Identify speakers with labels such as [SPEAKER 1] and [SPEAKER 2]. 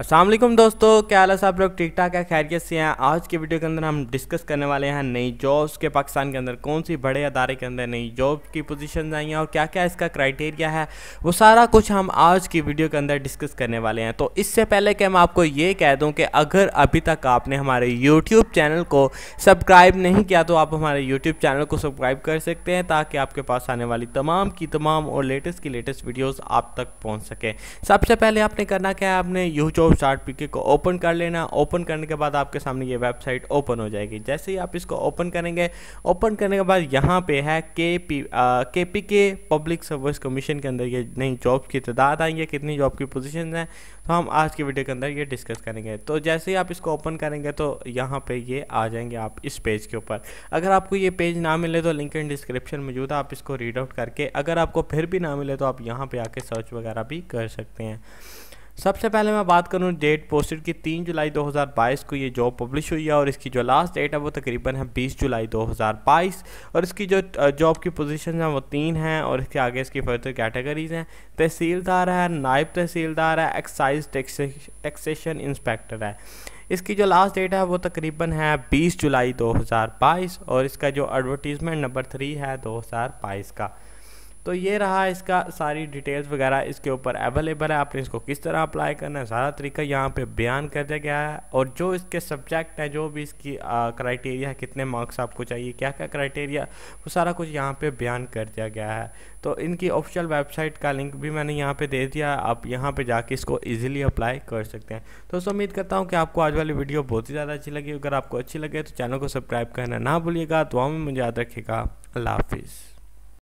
[SPEAKER 1] असलम दोस्तों क्या हाल है आप लोग ठीक ठाक है खैरियत से हैं आज के वीडियो के अंदर हम डिस्कस करने वाले हैं नई जॉब्स के पाकिस्तान के अंदर कौन सी बड़े अदारे के अंदर नई जॉब की पोजीशन आई हैं और क्या क्या इसका क्राइटेरिया है वो सारा कुछ हम आज की वीडियो के अंदर डिस्कस करने वाले हैं तो इससे पहले कि मैं आपको ये कह दूँ कि अगर अभी तक आपने हमारे यूट्यूब चैनल को सब्सक्राइब नहीं किया तो आप हमारे यूट्यूब चैनल को सब्सक्राइब कर सकते हैं ताकि आपके पास आने वाली तमाम की तमाम और लेटेस्ट की लेटेस्ट वीडियोज़ आप तक पहुँच सकें सबसे पहले आपने करना क्या है आपने यूट्यूब शॉप स्टार्ट पीके को ओपन कर लेना ओपन करने के बाद आपके सामने ये वेबसाइट ओपन हो जाएगी जैसे ही आप इसको ओपन करेंगे ओपन करने के बाद यहाँ पे है के पी के पी के पब्लिक सर्विस कमीशन के अंदर ये नई जॉब की तादाद आई है कितनी जॉब की पोजिशन हैं तो हम आज की वीडियो के अंदर ये डिस्कस करेंगे तो जैसे ही आप इसको ओपन करेंगे तो यहाँ पे ये आ जाएंगे आप इस पेज के ऊपर अगर आपको ये पेज ना मिले तो लिंक इन डिस्क्रिप्शन मौजूद है आप इसको रीड आउट करके अगर आपको फिर भी ना मिले तो आप यहाँ पे आके सर्च वगैरह भी कर सकते हैं सबसे पहले मैं बात करूं डेट पोस्टेड की तीन जुलाई 2022 को ये जॉब पब्लिश हुई है और इसकी जो लास्ट डेट है वो तकरीबन है 20 जुलाई 2022 और इसकी जो जॉब की पोजीशन हैं वो तीन हैं और इसके आगे इसकी फर्दर कैटेगरीज हैं तहसीलदार है नायब तहसीलदार है एक्साइज टैक्सेशन इंस्पेक्टर है इसकी जो लास्ट डेट है वो तकरीबन है 20 जुलाई 2022 और इसका जो एडवर्टीज़मेंट नंबर थ्री है 2022 का तो ये रहा इसका सारी डिटेल्स वगैरह इसके ऊपर अवेलेबल है आपने इसको किस तरह अप्लाई करना है सारा तरीका यहाँ पे बयान कर दिया गया है और जो इसके सब्जेक्ट हैं जो भी इसकी क्राइटेरिया है कितने मार्क्स आपको चाहिए क्या क्या क्राइटेरिया वो सारा कुछ यहाँ पे बयान कर दिया गया है तो इनकी ऑफिशियल वेबसाइट का लिंक भी मैंने यहाँ पर दे दिया आप यहाँ पर जाके इसको ईजिली अप्लाई कर सकते हैं तो दोस्तों उम्मीद करता हूँ कि आपको आज वाली वीडियो बहुत ही ज़्यादा अच्छी लगी अगर आपको अच्छी लगे तो चैनल को सब्सक्राइब करना ना भूलिएगा तो में मुझे याद रखेगा अल्लाह हाफिज़